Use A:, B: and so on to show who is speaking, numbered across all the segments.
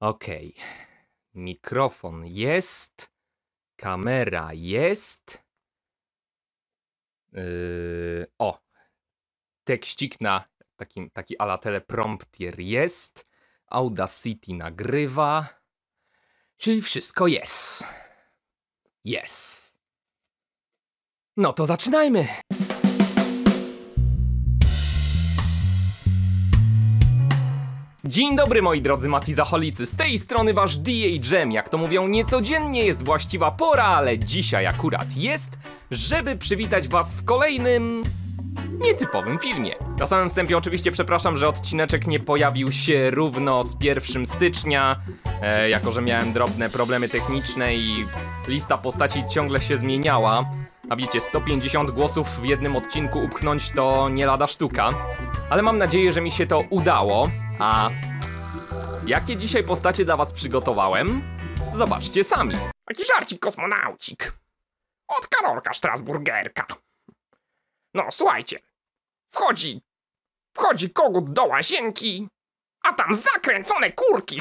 A: Okej. Mikrofon jest. Kamera jest. Yy, o. Tekścik na taki ala telepromptier jest. Audacity nagrywa. Czyli wszystko jest. Jest. No to zaczynajmy! Dzień dobry moi drodzy Zacholicy, z tej strony wasz DJ Jam, jak to mówią niecodziennie jest właściwa pora, ale dzisiaj akurat jest, żeby przywitać was w kolejnym... nietypowym filmie. Na samym wstępie oczywiście przepraszam, że odcineczek nie pojawił się równo z 1 stycznia, e, jako że miałem drobne problemy techniczne i lista postaci ciągle się zmieniała. A wiecie, 150 głosów w jednym odcinku upchnąć to nie lada sztuka. Ale mam nadzieję, że mi się to udało. A jakie dzisiaj postacie dla was przygotowałem? Zobaczcie sami. Taki żarcik kosmonaucik. Od Karolka Strasburgerka. No, słuchajcie. Wchodzi... Wchodzi kogut do łazienki, a tam zakręcone kurki.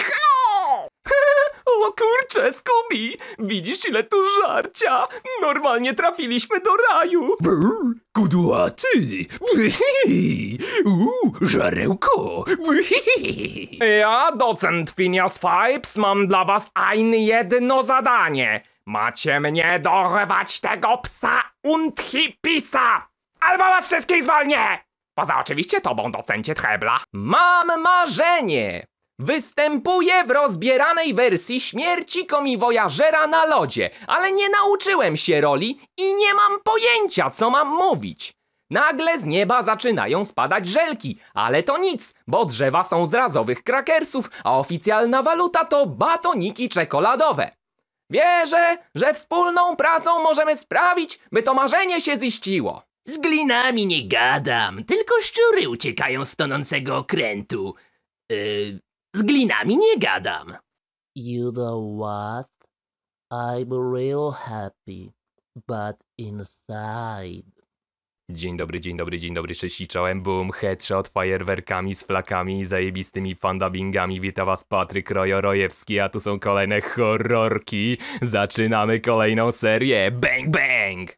A: O kurcze, Scooby! Widzisz ile tu żarcia? Normalnie trafiliśmy do raju! Brr, kudłaty! Uuu, żarełko! Ja, docent Phineas Fipes, mam dla was ein jedno zadanie. Macie mnie dorwać tego psa untipisa, Albo was wszystkich zwolnię! Poza oczywiście tobą, docencie Trebla. Mam marzenie! Występuje w rozbieranej wersji śmierci wojażera na lodzie, ale nie nauczyłem się roli i nie mam pojęcia, co mam mówić. Nagle z nieba zaczynają spadać żelki, ale to nic, bo drzewa są z razowych krakersów, a oficjalna waluta to batoniki czekoladowe. Wierzę, że wspólną pracą możemy sprawić, by to marzenie się ziściło. Z glinami nie gadam, tylko szczury uciekają z tonącego okrętu. Yy, z glinami nie gadam. You know what? I'm real happy, but inside. Dzień dobry, dzień dobry, dzień dobry, cześć i czołem, boom, headshot, fajerwerkami z flakami i zajebistymi fandabingami. Witam was Patryk Rojorojewski, rojewski a tu są kolejne horrorki. Zaczynamy kolejną serię. Bang, bang!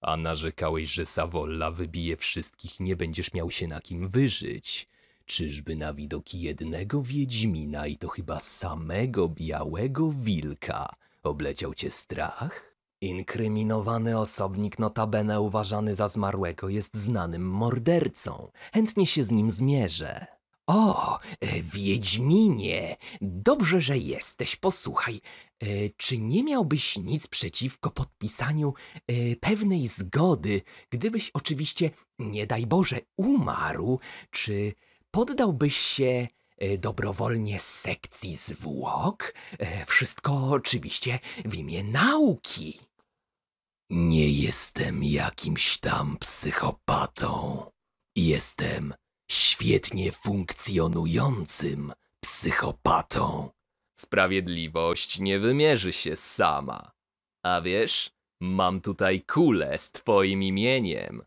A: A narzekałeś, że Savolla wybije wszystkich, nie będziesz miał się na kim wyżyć. Czyżby na widoki jednego Wiedźmina i to chyba samego Białego Wilka obleciał cię strach? Inkryminowany osobnik, notabene uważany za zmarłego, jest znanym mordercą. Chętnie się z nim zmierzę. O, e, Wiedźminie, dobrze, że jesteś. Posłuchaj, e, czy nie miałbyś nic przeciwko podpisaniu e, pewnej zgody, gdybyś oczywiście, nie daj Boże, umarł, czy Poddałbyś się e, dobrowolnie sekcji zwłok? E, wszystko oczywiście w imię nauki. Nie jestem jakimś tam psychopatą. Jestem świetnie funkcjonującym psychopatą. Sprawiedliwość nie wymierzy się sama. A wiesz, mam tutaj kulę z twoim imieniem.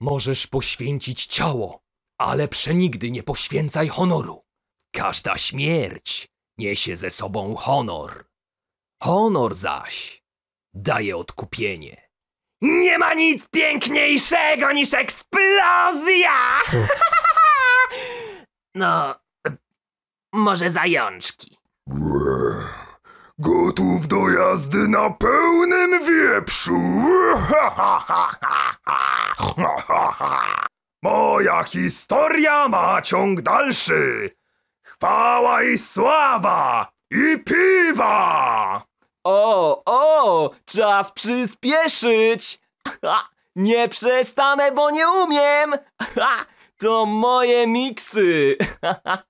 A: Możesz poświęcić ciało ale przenigdy nie poświęcaj honoru. Każda śmierć niesie ze sobą honor. Honor zaś daje odkupienie. Nie ma nic piękniejszego niż eksplozja! no, może zajączki. Gotów do jazdy na pełnym wieprzu! Moja historia ma ciąg dalszy. Chwała i sława i piwa! O, o, czas przyspieszyć! Ha, nie przestanę, bo nie umiem! Ha, to moje miksy!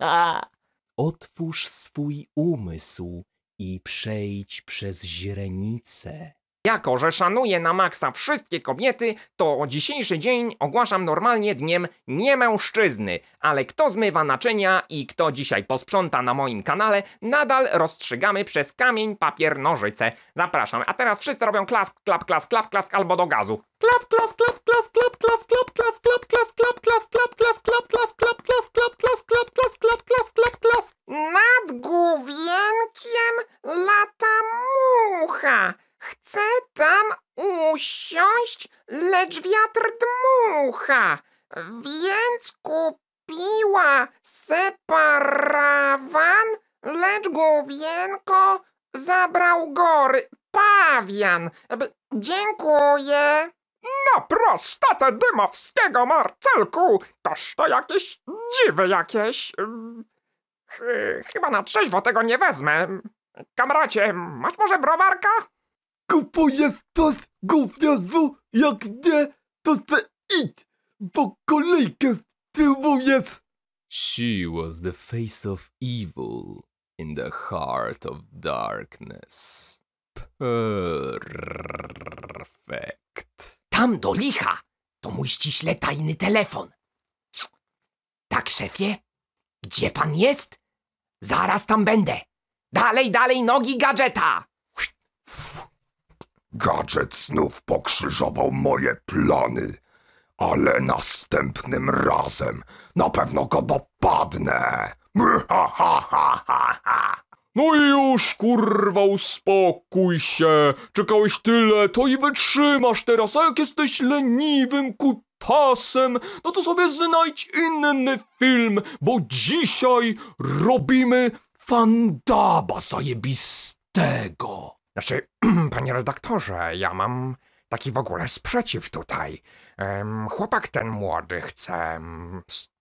A: Ha, Otwórz swój umysł i przejdź przez źrenicę. Jako, że szanuję na maksa wszystkie kobiety, to dzisiejszy dzień ogłaszam normalnie dniem nie mężczyzny, ale kto zmywa naczynia i kto dzisiaj posprząta na moim kanale, nadal rozstrzygamy przez kamień, papier, nożyce. Zapraszam, a teraz wszyscy robią klask, klap, klask, klap, klask albo do gazu. Klap, klask, klap, klask, klap, klask, klap, klask, klap, klask, klap, klask, klap, klask, klap, klask, klap, klask, klap, klask, klap, klask, klap, klask, klap, klask. Nad główienkiem lata mucha. Chcę tam usiąść, lecz wiatr dmucha, więc kupiła se parawan, lecz główienko zabrał gory pawian. dziękuję. No prostatę dymowskiego, Marcelku! Toż to jakieś dziwy jakieś. Ch chyba na trzeźwo tego nie wezmę. Kamracie, masz może browarka? kupuję sos gówniarzu, jak nie, to se idź, bo kolejkę filmujesz. She was the face of evil in the heart of darkness. Perfect. Tam do licha! To mój ściśle tajny telefon. Tak, szefie? Gdzie pan jest? Zaraz tam będę. Dalej, dalej, nogi gadżeta! Gadżet znów pokrzyżował moje plany, ale następnym razem na pewno go dopadnę. ha, ha, ha, ha. No i już, kurwa, uspokój się. Czekałeś tyle, to i wytrzymasz teraz, a jak jesteś leniwym kutasem, no to sobie znajdź inny film, bo dzisiaj robimy fandaba zajebistego. Znaczy, panie redaktorze, ja mam taki w ogóle sprzeciw tutaj. chłopak ten młody chce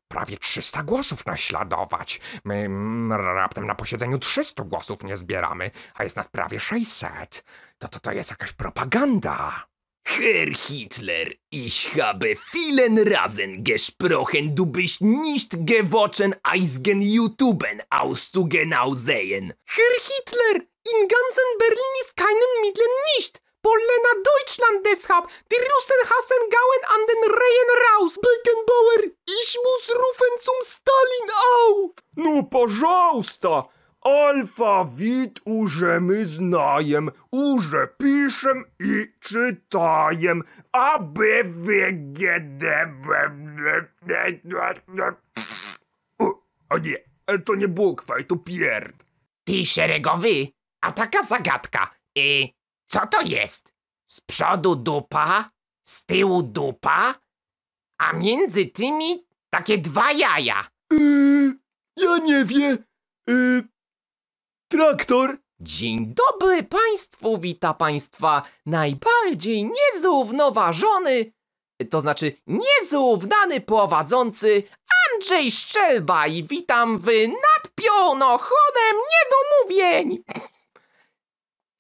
A: prawie 300 głosów naśladować. My raptem na posiedzeniu 300 głosów nie zbieramy, a jest nas prawie 600. To to, to jest jakaś propaganda. Herr Hitler, ich habe vielen Rasen gesprochen, du bist nicht gewochen, eisgen gen YouTuben auszugenau sehen. Herr Hitler, In ganzen Berlin ist keinen Mitteln nicht. Polena Deutschland deshalb. Die Russen hassen Gauen an den Reihen raus. Beckenbauer, ich muss rufen zum Stalin auf. No, пожалуйста. Alfawit уже my znajem, уже piszem i czytajem. A, B, W, G, D, O nie, e, to nie bukwaj, to pierd. Ty szeregowy, a taka zagadka. I co to jest? Z przodu dupa, z tyłu dupa, a między tymi takie dwa jaja. Yy, ja nie wiem. Yy, traktor. Dzień dobry Państwu, wita Państwa najbardziej niezrównoważony, to znaczy niezrównany prowadzący Andrzej Szczelba i witam w nad niedomówień.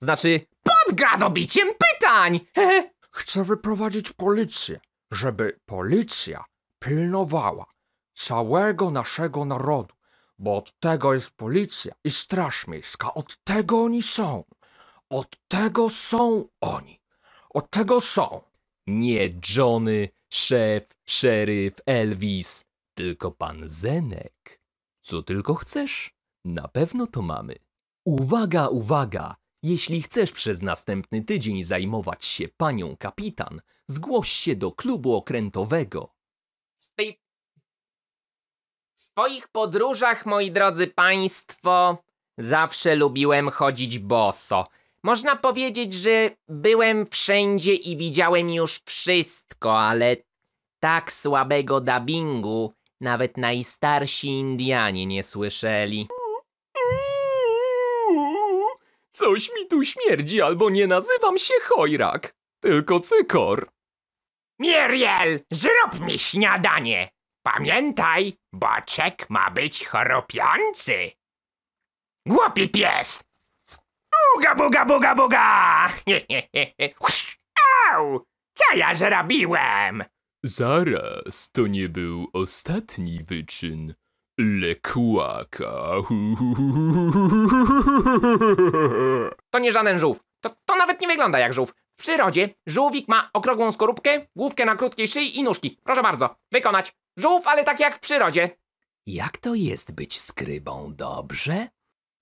A: Znaczy, pod obiciem pytań! Chcę wyprowadzić policję, żeby policja pilnowała całego naszego narodu, bo od tego jest policja i straż miejska, od tego oni są. Od tego są oni. Od tego są. Nie Johnny, szef, szeryf, Elvis, tylko pan Zenek. Co tylko chcesz, na pewno to mamy. Uwaga, uwaga! Jeśli chcesz przez następny tydzień zajmować się panią kapitan, zgłoś się do klubu okrętowego. w swoich podróżach, moi drodzy państwo, zawsze lubiłem chodzić boso. Można powiedzieć, że byłem wszędzie i widziałem już wszystko, ale tak słabego dubbingu nawet najstarsi Indianie nie słyszeli. Coś mi tu śmierdzi, albo nie nazywam się Chojrak, tylko Cykor. Miriel, zrób mi śniadanie. Pamiętaj, baczek ma być choropiący. Głupi pies! Uga, buga, buga, buga! Au! Co ja zrobiłem? Zaraz, to nie był ostatni wyczyn. Lekłaka. To nie żaden żółw. To, to nawet nie wygląda jak żółw. W przyrodzie żółwik ma okrągłą skorupkę, główkę na krótkiej szyi i nóżki. Proszę bardzo, wykonać. Żółw, ale tak jak w przyrodzie. Jak to jest być skrybą, dobrze?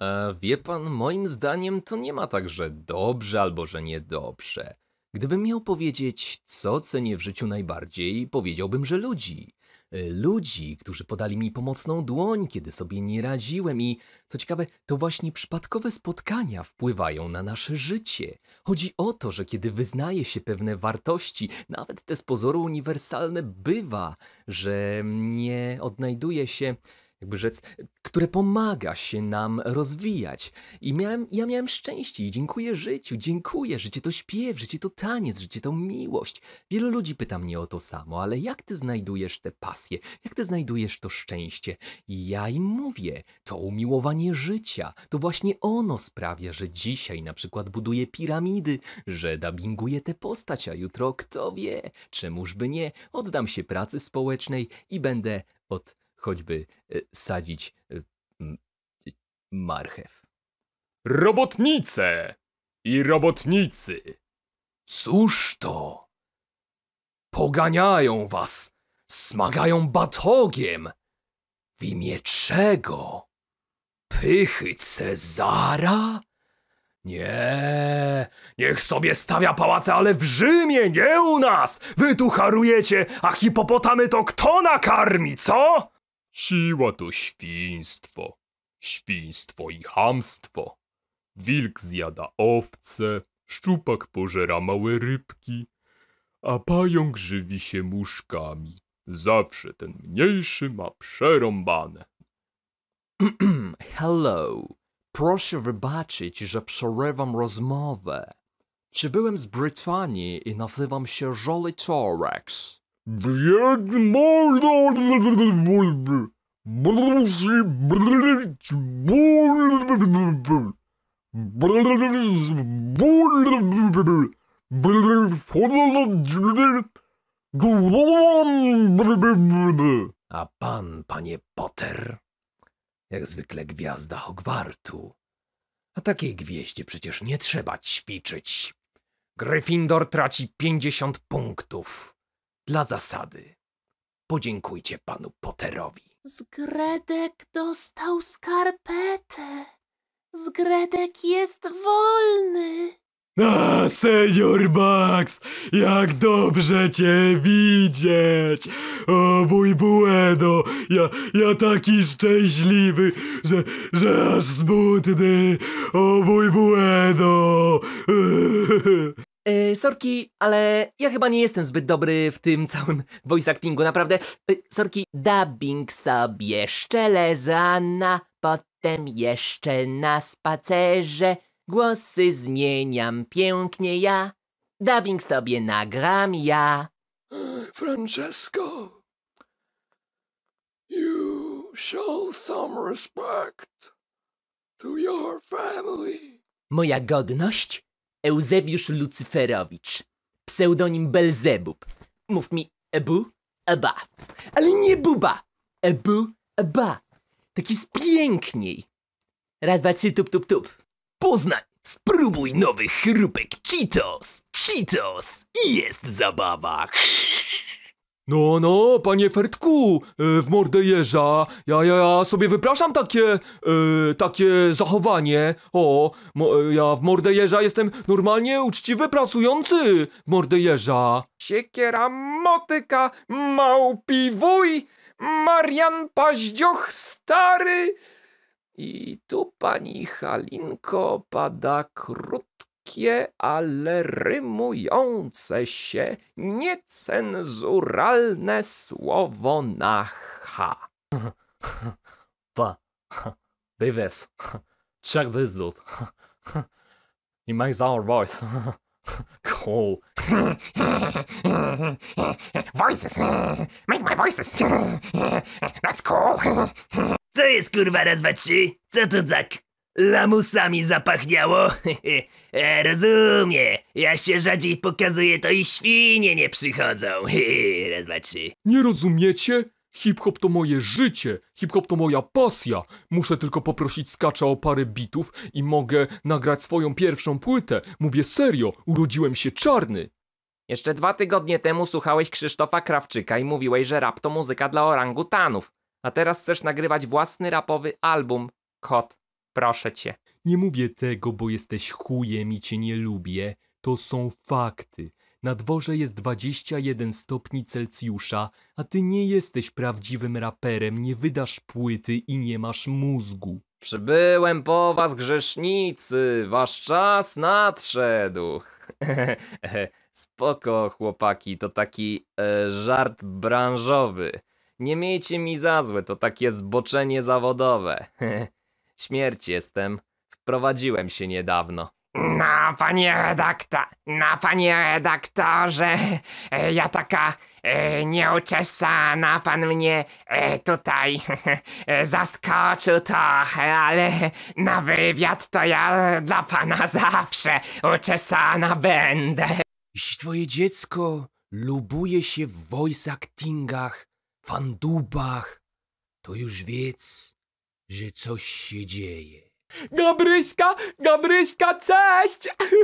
A: E, wie pan, moim zdaniem to nie ma tak, że dobrze albo że niedobrze. Gdybym miał powiedzieć, co cenię w życiu najbardziej, powiedziałbym, że ludzi. Y, ludzi, którzy podali mi pomocną dłoń, kiedy sobie nie radziłem i co ciekawe, to właśnie przypadkowe spotkania wpływają na nasze życie. Chodzi o to, że kiedy wyznaje się pewne wartości, nawet te z pozoru uniwersalne, bywa, że nie odnajduje się jakby rzec, które pomaga się nam rozwijać. I miałem, ja miałem szczęście i dziękuję życiu, dziękuję. Życie to śpiew, życie to taniec, życie to miłość. Wielu ludzi pyta mnie o to samo, ale jak ty znajdujesz te pasje? Jak ty znajdujesz to szczęście? I ja im mówię, to umiłowanie życia, to właśnie ono sprawia, że dzisiaj na przykład buduję piramidy, że dubbinguję tę postać, a jutro kto wie, czemużby nie, oddam się pracy społecznej i będę od choćby e, sadzić e, marchew. Robotnice i robotnicy, cóż to? Poganiają was, smagają batogiem. W imię czego? Pychy Cezara? Nie, niech sobie stawia pałace, ale w Rzymie, nie u nas! Wy tu harujecie, a hipopotamy to kto nakarmi, co? Siła to świństwo, świństwo i hamstwo. Wilk zjada owce, szczupak pożera małe rybki, a pająk żywi się muszkami. Zawsze ten mniejszy ma przerąbane. Hello. Proszę wybaczyć, że przerywam rozmowę. Przybyłem z Brytanii i nazywam się Jolly Torex. A pan, panie Potter, jak zwykle gwiazda Hogwartu. A takiej gwieździe przecież nie trzeba ćwiczyć. Gryffindor traci pięćdziesiąt punktów. Dla zasady podziękujcie panu Potterowi. Zgredek dostał skarpetę. Zgredek jest wolny. A, senior Max, jak dobrze cię widzieć! O mój bueno, ja, ja taki szczęśliwy, że, że aż smutny! O mój bueno! Yy, sorki, ale ja chyba nie jestem zbyt dobry w tym całym voice actingu, naprawdę. Yy, sorki, dubbing sobie szczele potem jeszcze na spacerze. Głosy zmieniam pięknie ja, dubbing sobie nagram ja. Francesco, you show some respect to your family. Moja godność Eusebiusz Lucyferowicz. Pseudonim Belzebub. Mów mi Ebu, Eba. Ale nie Buba! Ebu, Eba. Tak jest piękniej. Raz, dwa, trzy, tup, tup, tup. Poznaj, Spróbuj nowych chrupek Cheetos! Cheetos! Jest zabawa! No, no, panie Fertku, e, w mordę jeża, ja, ja, ja sobie wypraszam takie, e, takie zachowanie, o, mo, e, ja w mordę jeża jestem normalnie uczciwy pracujący, w mordę jeża. Siekiera motyka, małpi wuj, Marian Paździoch stary. I tu pani Halinko pada krótko. Miękkie, ale rymujące się, niecenzuralne słowo na H. Pa, wywez, check this dude. He makes our voice. Cool. voices! Make my voices! That's cool! Co jest kurwa raz, dwa, trzy? Co to tak Lamusami zapachniało? e, rozumie. Ja się rzadziej pokazuję, to i świnie nie przychodzą. Raz, dwa, trzy. Nie rozumiecie? Hip-hop to moje życie, hip-hop to moja pasja. Muszę tylko poprosić skacza o parę bitów i mogę nagrać swoją pierwszą płytę. Mówię serio, urodziłem się czarny. Jeszcze dwa tygodnie temu słuchałeś Krzysztofa Krawczyka i mówiłeś, że rap to muzyka dla orangutanów. A teraz chcesz nagrywać własny rapowy album. Kot. Proszę cię. Nie mówię tego, bo jesteś chujem i cię nie lubię. To są fakty. Na dworze jest 21 stopni Celsjusza, a ty nie jesteś prawdziwym raperem, nie wydasz płyty i nie masz mózgu. Przybyłem po was grzesznicy, wasz czas nadszedł. Spoko, chłopaki, to taki e, żart branżowy. Nie miejcie mi za złe, to takie zboczenie zawodowe. Śmierć jestem. Wprowadziłem się niedawno. No, panie no, panie redaktorze, e, ja taka e, nieuczesana, pan mnie e, tutaj e, zaskoczył trochę, ale na wywiad to ja dla pana zawsze uczesana będę. Jeśli twoje dziecko lubuje się w voice actingach, fandubach, to już wiedz, że coś się dzieje. Gabryśka, Gabryśka, cześć!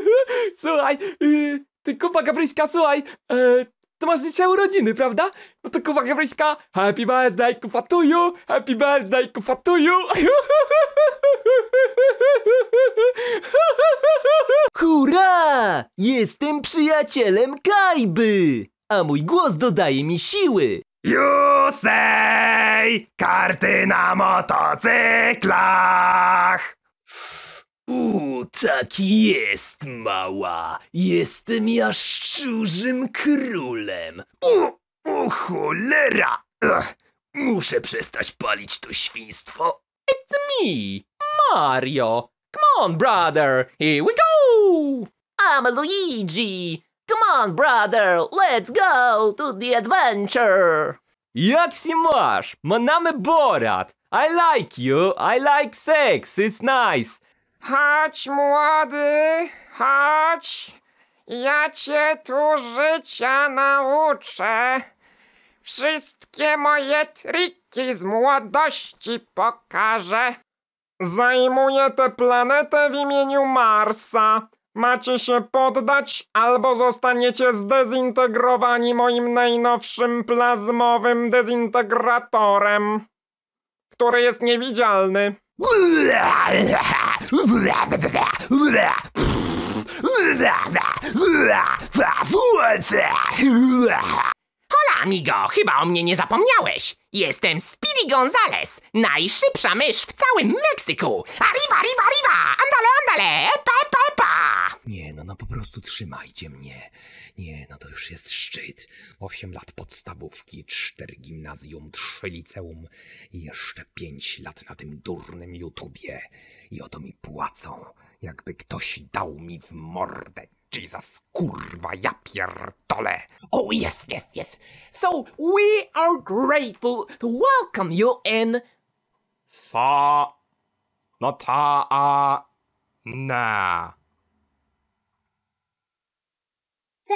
A: słuchaj, yy, ty kupa Gabryśka, słuchaj, yy, to masz dzisiaj urodziny, prawda? No to kupa Gabryśka, happy birthday kupa to you, happy birthday kupa to you. Hurra! Jestem przyjacielem Kajby! A mój głos dodaje mi siły! Jusej! Karty na motocyklach! U, taki jest, mała. Jestem ja szczurzym królem. U, u cholera! muszę przestać palić to świństwo. It's me, Mario. Come on, brother, here we go! I'm Luigi. Come on, brother, let's go to the adventure! Jak się masz? Ma name Borat. I like you, I like sex, it's nice. Chodź, młody, chodź. Ja cię tu życia nauczę. Wszystkie moje triki z młodości pokażę. Zajmuję tę planetę w imieniu Marsa. Macie się poddać, albo zostaniecie zdezintegrowani moim najnowszym plazmowym dezintegratorem, który jest niewidzialny. Hola, amigo, chyba o mnie nie zapomniałeś. Jestem Speedy Gonzales, najszybsza mysz w całym Meksyku. Arriva, arriva, arriva! Anda no po prostu trzymajcie mnie. Nie, no to już jest szczyt. Osiem lat podstawówki, cztery gimnazjum, trzy liceum i jeszcze pięć lat na tym durnym YouTubie. I o to mi płacą, jakby ktoś dał mi w mordę. Jesus, kurwa, ja pierdolę. Oh, yes, yes, yes. So, we are grateful to welcome you in... Fa... Nata... No a... Na...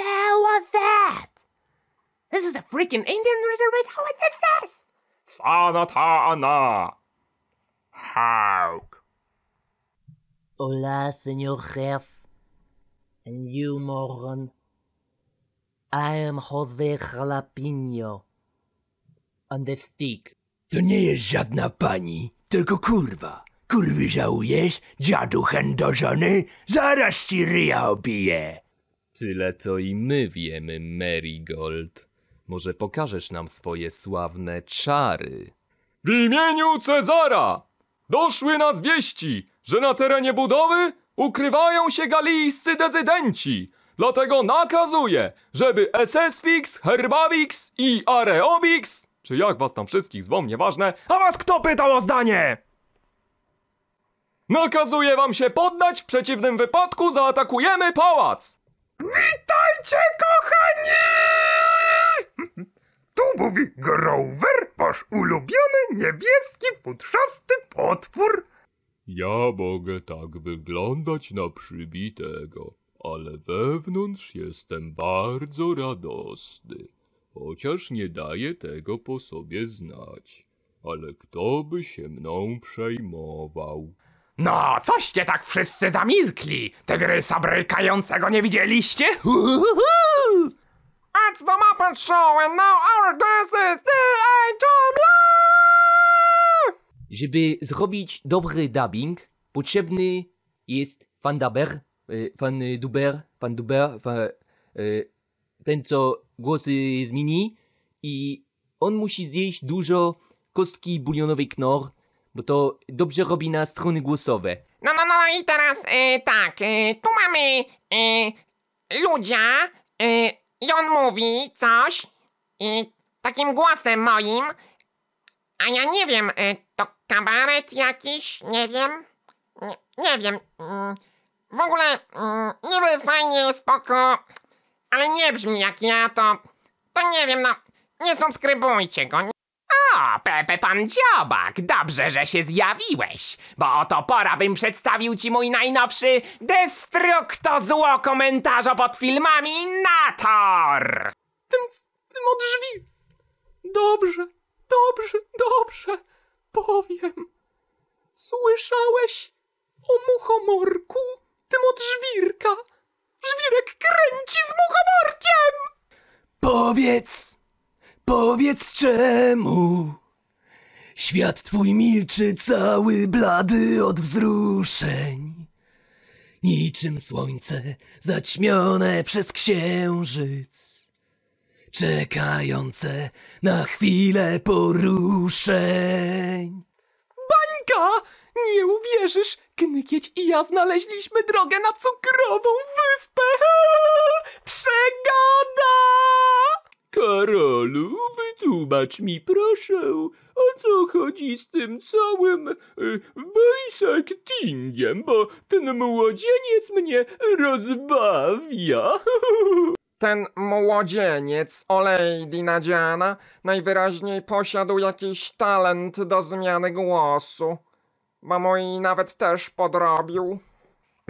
A: hell was that? This is a freaking Indian reservation. How is this? Sanatana. Hawk. Hola, senor chef. And you, Moron. I am Jose jalapeno On the stick. To nie jest żadna pani, tylko kurwa. Kurwy żałujesz, dziadu chędożony? Zaraz ci ryja obiję. Tyle to i my wiemy, Marigold. Może pokażesz nam swoje sławne czary? W imieniu Cezara! Doszły nas wieści, że na terenie budowy ukrywają się galijscy dezydenci. Dlatego nakazuję, żeby SSFix, Herbavix i Areobix, czy jak was tam wszystkich zwą, nieważne, a was kto pytał o zdanie? Nakazuję wam się poddać, w przeciwnym wypadku zaatakujemy pałac! Witajcie, kochani! Tu mówi Grover, wasz ulubiony niebieski futrzasty potwór. Ja mogę tak wyglądać na przybitego, ale wewnątrz jestem bardzo radosny, chociaż nie daję tego po sobie znać. Ale kto by się mną przejmował? No, coście tak wszyscy zamilkli? Tygrysa brykającego nie widzieliście? It's the Muppet Show and now our guest is D.A.W. Żeby zrobić dobry dubbing, potrzebny jest fan e, duber, fan duber, fan duber, fan, ten co głosy zmieni i on musi zjeść dużo kostki bulionowej knor, bo to dobrze robi na struny głosowe. No, no, no i teraz e, tak, e, tu mamy e, ludzia e, i on mówi coś e, takim głosem moim, a ja nie wiem, e, to kabaret jakiś, nie wiem, nie, nie wiem, mm, w ogóle mm, niby fajnie, spoko, ale nie brzmi jak ja, to, to nie wiem, no, nie subskrybujcie go. O, Pepe pan Dziobak, dobrze, że się zjawiłeś, bo oto pora bym przedstawił ci mój najnowszy destrukto zło komentarza pod filmami Nator! Tym, tym od drzwi. Dobrze, dobrze, dobrze, powiem. Słyszałeś o muchomorku? Tym od żwirka. Żwirek kręci z muchomorkiem! Powiedz! Powiedz czemu Świat twój milczy cały blady od wzruszeń Niczym słońce zaćmione przez księżyc Czekające na chwilę poruszeń Bańka! Nie uwierzysz! Knykieć i ja znaleźliśmy drogę na cukrową wyspę! Przegoda! Karolu, wytłumacz mi proszę, o co chodzi z tym całym y, bo ten młodzieniec mnie rozbawia. Ten młodzieniec, olej Nadziana najwyraźniej posiadł jakiś talent do zmiany głosu. Mamo i nawet też podrobił.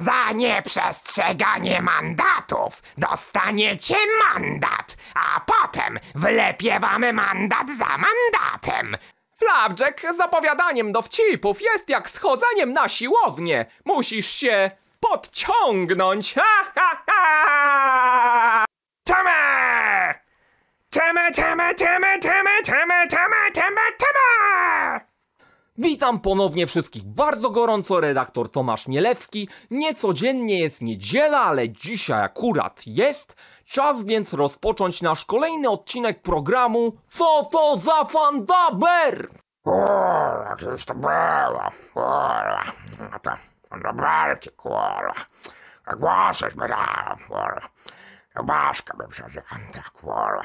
A: Za nieprzestrzeganie mandatów dostaniecie mandat, a potem wlepię wam mandat za mandatem. Flapjack zapowiadaniem do dowcipów jest jak schodzeniem na siłownię. Musisz się podciągnąć. Ha, ha, ha! Tama! Tama, tama, tama, tama, tama, tama, tama, tama! Witam ponownie wszystkich bardzo gorąco, redaktor Tomasz Mielewski. Niecodziennie jest niedziela, ale dzisiaj akurat jest. Czas więc rozpocząć nasz kolejny odcinek programu Co to za fandaber? Kurwa, to było? Kurwa, no a to kurwa. Głosy kurwa. by przeżyła, tak, kurwa.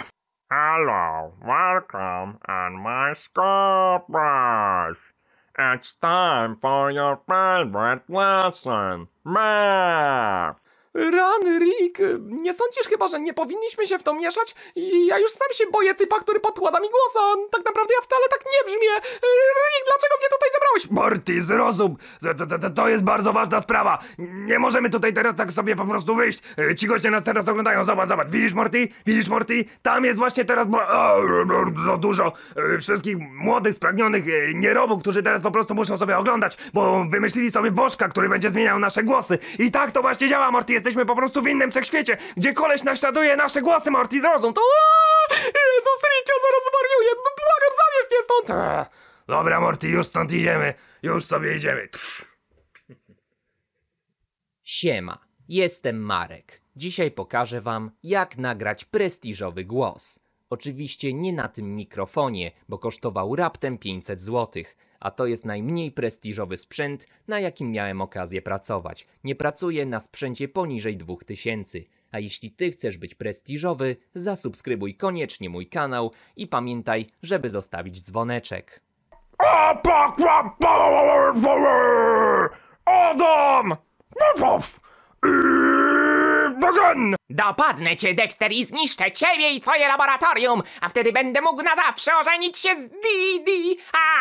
A: Hello, welcome and my surprise. It's time for your favorite lesson, math. Run Rick, nie sądzisz chyba, że nie powinniśmy się w to mieszać? I ja już sam się boję typa, który podkłada mi głos, a on tak naprawdę ja wcale tak nie brzmię. Rick, dlaczego mnie tutaj zabrałeś? Morty, zrozum, to, to, to, to jest bardzo ważna sprawa. Nie możemy tutaj teraz tak sobie po prostu wyjść. E, ci goście nas teraz oglądają, zobacz, zobacz. Widzisz, Morty? Widzisz, Morty? Tam jest właśnie teraz za dużo e, wszystkich młodych, spragnionych e, nierobów, którzy teraz po prostu muszą sobie oglądać, bo wymyślili sobie bożka, który będzie zmieniał nasze głosy. I tak to właśnie działa, Morty Jesteśmy po prostu w innym wszechświecie, gdzie koleś naśladuje nasze głosy, Morty, zrozum to! Jezus, Rikio, zaraz zwariuję! Błagam, zabierz mnie stąd! Dobra, Morty, już stąd idziemy. Już sobie idziemy. Siema, jestem Marek. Dzisiaj pokażę wam, jak nagrać prestiżowy głos. Oczywiście nie na tym mikrofonie, bo kosztował raptem 500 złotych a to jest najmniej prestiżowy sprzęt, na jakim miałem okazję pracować. Nie pracuję na sprzęcie poniżej 2000. A jeśli ty chcesz być prestiżowy, zasubskrybuj koniecznie mój kanał i pamiętaj, żeby zostawić dzwoneczek. Adam! Dopadnę cię, Dexter, i zniszczę ciebie i twoje laboratorium, a wtedy będę mógł na zawsze ożenić się z Didi! A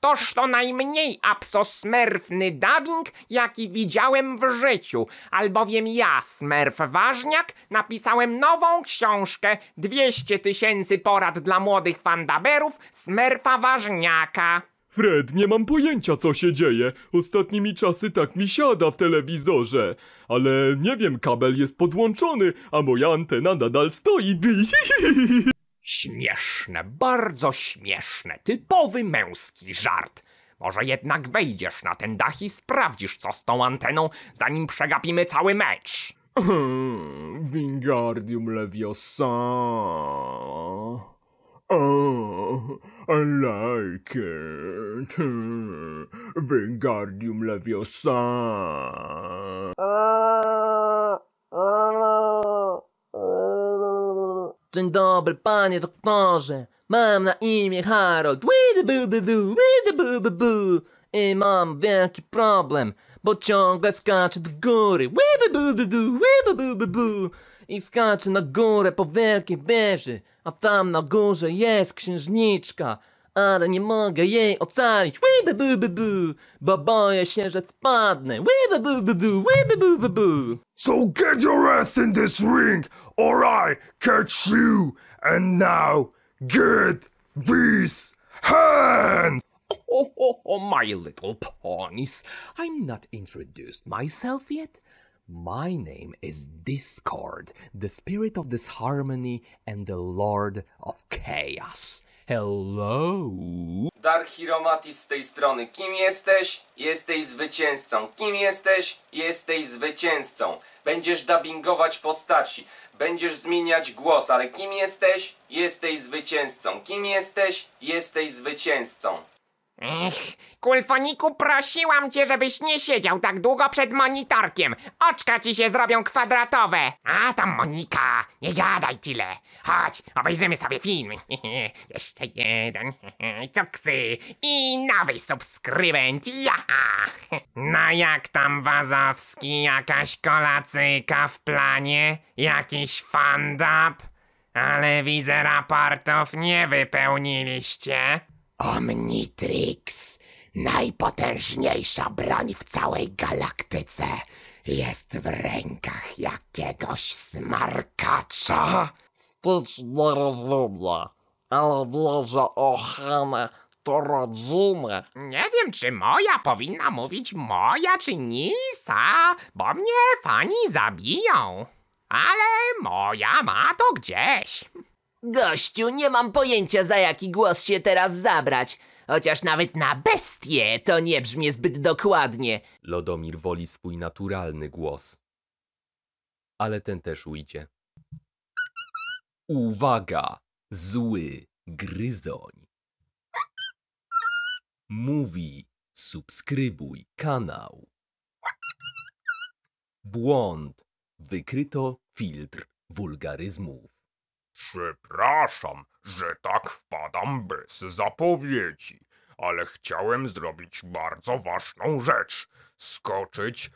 A: Toż to najmniej absosmerfny dubbing, jaki widziałem w życiu, albowiem ja, Smerf Ważniak, napisałem nową książkę 200 tysięcy porad dla młodych fandaberów Smerfa Ważniaka. Fred, nie mam pojęcia co się dzieje. Ostatnimi czasy tak mi siada w telewizorze. Ale nie wiem, kabel jest podłączony, a moja antena nadal stoi. Śmieszne, bardzo śmieszne. Typowy męski żart. Może jednak wejdziesz na ten dach i sprawdzisz, co z tą anteną, zanim przegapimy cały mecz. Hmm, Wingardium Leviosa. Oh, I like it. Wingardium Leviosa. Dzień dobry, panie doktorze. Mam na imię Harold. Widibubibu, widibubibu. I mam wielki problem, bo ciągle skaczę do góry. Widibubibu, widibubibu i skacze na górę po wielkiej wieży, a tam na górze jest księżniczka, ale nie mogę jej ocalić. Wibe bu bu bu, bo boję się, że spadnę. Wibe bu bu bu, wibe bu bu So get your ass in this ring, or I catch you. And now get these hands. Oh, oh, oh, my little ponies. I'm not introduced myself yet. My name is Discord, the spirit of disharmony and the lord of chaos. Hello! Dark Hiromati z tej strony. Kim jesteś? Jesteś zwycięzcą. Kim jesteś? Jesteś zwycięzcą. Będziesz dubbingować postaci. Będziesz zmieniać głos, ale kim jesteś? Jesteś zwycięzcą. Kim jesteś? Jesteś zwycięzcą. Ech, kulfoniku, prosiłam cię, żebyś nie siedział tak długo przed monitorkiem. Oczka ci się zrobią kwadratowe. A tam Monika, nie gadaj tyle. Chodź, obejrzymy sobie film. Jeszcze jeden. Cuksy. I nowy subskrybent. Jaha. No jak tam Wazowski, jakaś kolacyjka w planie? Jakiś fandap? Ale widzę, raportów nie wypełniliście. Omnitrix, najpotężniejsza broń w całej galaktyce, jest w rękach jakiegoś smarkacza. Stycz nie rozumie, ale wie, że to rodzina. Nie wiem, czy moja powinna mówić moja czy Nisa, bo mnie fani zabiją. Ale moja ma to gdzieś. Gościu, nie mam pojęcia za jaki głos się teraz zabrać. Chociaż nawet na bestię to nie brzmi zbyt dokładnie. Lodomir woli swój naturalny głos. Ale ten też ujdzie. Uwaga! Zły gryzoń. Mówi, subskrybuj kanał. Błąd. Wykryto filtr wulgaryzmów. Przepraszam, że tak wpadam bez zapowiedzi, ale chciałem zrobić bardzo ważną rzecz. Skoczyć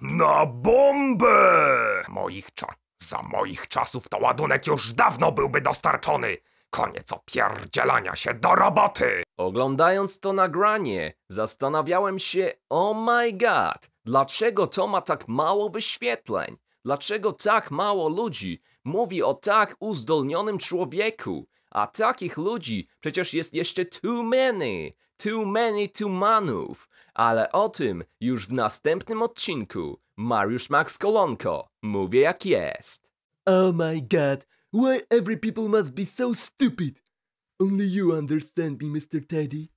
A: na bombę! Moich cza... Za moich czasów to ładunek już dawno byłby dostarczony. Koniec opierdzielania się do roboty! Oglądając to nagranie, zastanawiałem się, oh my god, dlaczego to ma tak mało wyświetleń? Dlaczego tak mało ludzi mówi o tak uzdolnionym człowieku? A takich ludzi przecież jest jeszcze too many, too many too manów. Ale o tym już w następnym odcinku. Mariusz Max Kolonko. Mówię jak jest. Oh my god, why every people must be so stupid? Only you understand me, Mr. Teddy.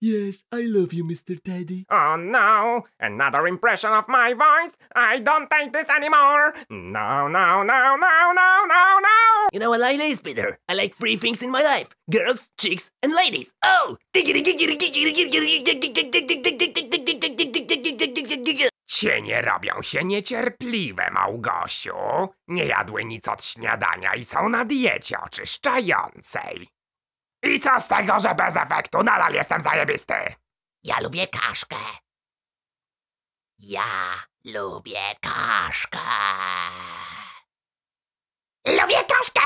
A: Yes, I love you, Mr. Teddy. Oh no, another impression of my voice. I don't take this anymore. No, no, no, no, no, no, no. You know what I like better? I like three things in my life. Girls, chicks, and ladies. Oh! Cienie robią się niecierpliwe, Małgosiu. Nie jadły nic od śniadania i są na diecie oczyszczającej. I co z tego, że bez efektu nadal jestem zajebisty? Ja lubię kaszkę. Ja lubię kaszkę. Lubię kaszkę!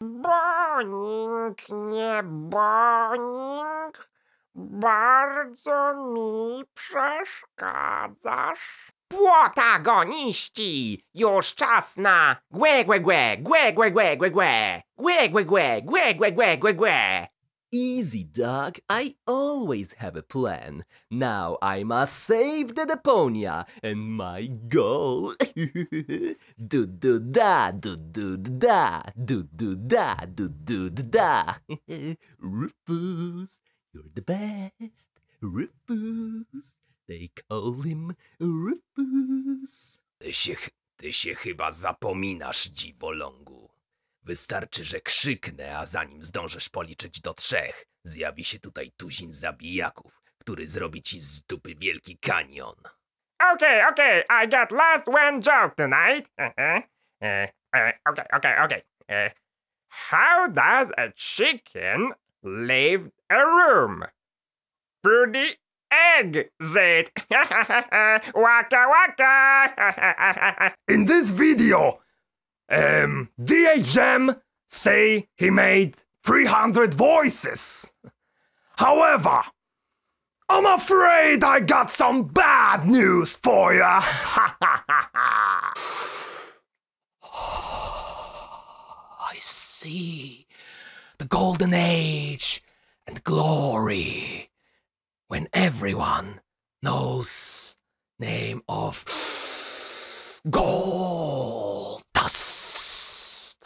A: Boning, nie boning, bardzo mi przeszkadzasz. Płotagoniści! Już czas na głe, głe, głe, głe, głe, głe, głe, głe, głe, głe, Easy, Doc. I always have a plan. Now I must save the Deponia and my goal. do do da, do do da, do do da, do do da. Rufus, you're the best. Rufus. They call him Rufus. Ty się, ty się chyba zapominasz, dziwolągu. Wystarczy, że krzyknę, a zanim zdążysz policzyć do trzech, zjawi się tutaj tuzin zabijaków, który zrobi ci z dupy wielki kanion. Okay, okay, I got last one joke tonight. Uh okej, okej. okay, okay, okay. how does a chicken leave a room? Pretty exit. waka waka. In this video, um, DHM say he made 300 voices. However, I'm afraid I got some bad news for you. I see the golden age and glory when everyone knows name of Goldust.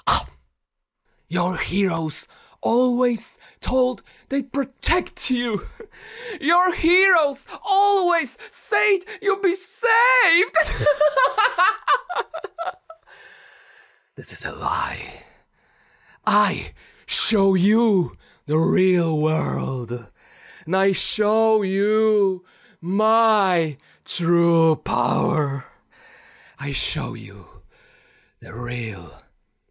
A: Ah! your heroes always told they protect you. Your heroes always said you'll be saved. this is a lie. I show you the real world and I show you my true power. I show you the real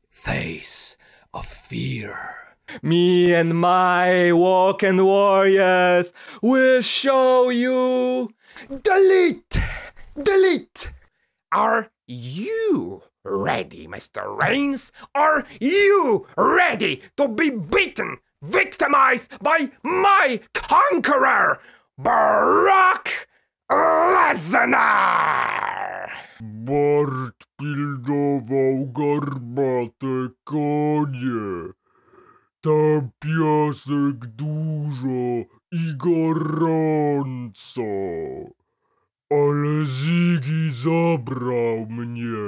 A: face of fear. Me and my walking warriors will show you. Delete! Delete! Are you ready, Mr. Rains? Are you ready to be beaten victimized by my conqueror, Barack Lesnar! Bart pilnował garbate konie. Tam piasek dużo i gorąco. Ale Zigi zabrał mnie,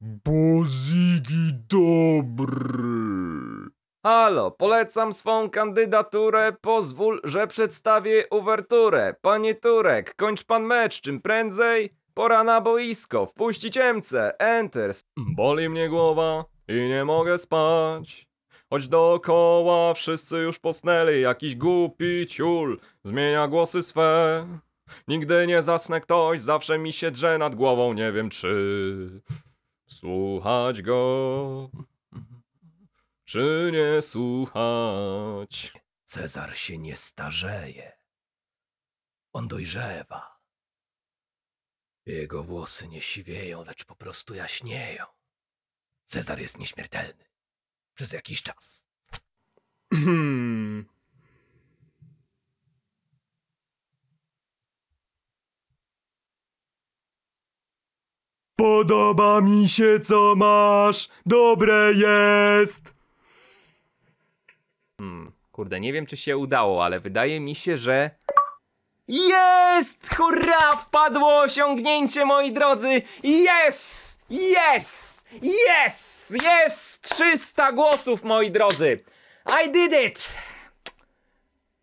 A: bo Zigi dobry. Halo, polecam swą kandydaturę, pozwól, że przedstawię uwerturę. Panie Turek, kończ pan mecz czym prędzej. Pora na boisko, wpuścić emce, enter. Boli mnie głowa i nie mogę spać. Choć dookoła wszyscy już posnęli, jakiś głupi ciul zmienia głosy swe. Nigdy nie zasnę ktoś, zawsze mi się drze nad głową, nie wiem czy słuchać go czy nie słuchać? Cezar się nie starzeje. On dojrzewa. Jego włosy nie siwieją, lecz po prostu jaśnieją. Cezar jest nieśmiertelny. Przez jakiś czas. Hmm. Podoba mi się, co masz, dobre jest. Hmm, kurde, nie wiem czy się udało, ale wydaje mi się, że... Jest! Hurra! Wpadło osiągnięcie, moi drodzy! Jest! Jest! Jest! Jest! 300 głosów, moi drodzy! I did it!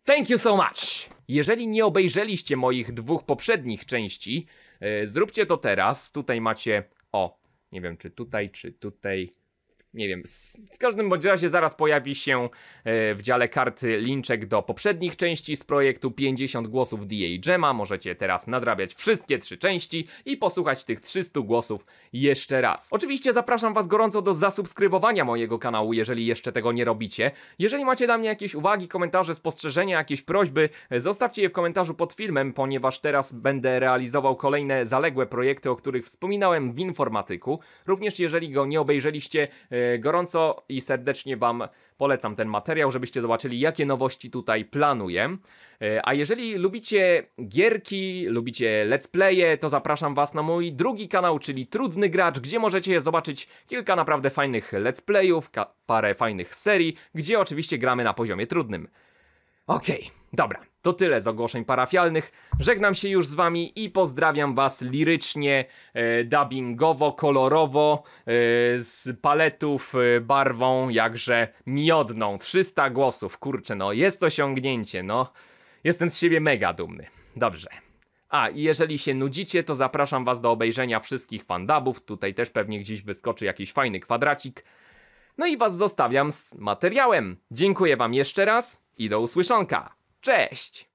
A: Thank you so much! Jeżeli nie obejrzeliście moich dwóch poprzednich części, yy, zróbcie to teraz. Tutaj macie, o, nie wiem czy tutaj, czy tutaj, nie wiem. W każdym bądź razie zaraz pojawi się e, w dziale karty linczek do poprzednich części z projektu 50 głosów DA Jema. Możecie teraz nadrabiać wszystkie trzy części i posłuchać tych 300 głosów jeszcze raz. Oczywiście zapraszam Was gorąco do zasubskrybowania mojego kanału, jeżeli jeszcze tego nie robicie. Jeżeli macie dla mnie jakieś uwagi, komentarze, spostrzeżenia, jakieś prośby, zostawcie je w komentarzu pod filmem, ponieważ teraz będę realizował kolejne zaległe projekty, o których wspominałem w informatyku. Również jeżeli go nie obejrzeliście, e, gorąco i serdecznie Wam polecam ten materiał, żebyście zobaczyli, jakie nowości tutaj planuję. E, a jeżeli lubicie gierki, lubicie let's playe, to zapraszam Was na mój drugi kanał, czyli Trudny Gracz, gdzie możecie zobaczyć kilka naprawdę fajnych let's playów, parę fajnych serii, gdzie oczywiście gramy na poziomie trudnym. Okej, okay, dobra. To tyle z ogłoszeń parafialnych. Żegnam się już z wami i pozdrawiam was lirycznie, e, dubbingowo, kolorowo, e, z paletów e, barwą jakże miodną. 300 głosów, kurczę, no jest osiągnięcie, no. Jestem z siebie mega dumny. Dobrze. A, i jeżeli się nudzicie, to zapraszam was do obejrzenia wszystkich fandabów. Tutaj też pewnie gdzieś wyskoczy jakiś fajny kwadracik. No i was zostawiam z materiałem. Dziękuję wam jeszcze raz i do usłyszonka. Cześć!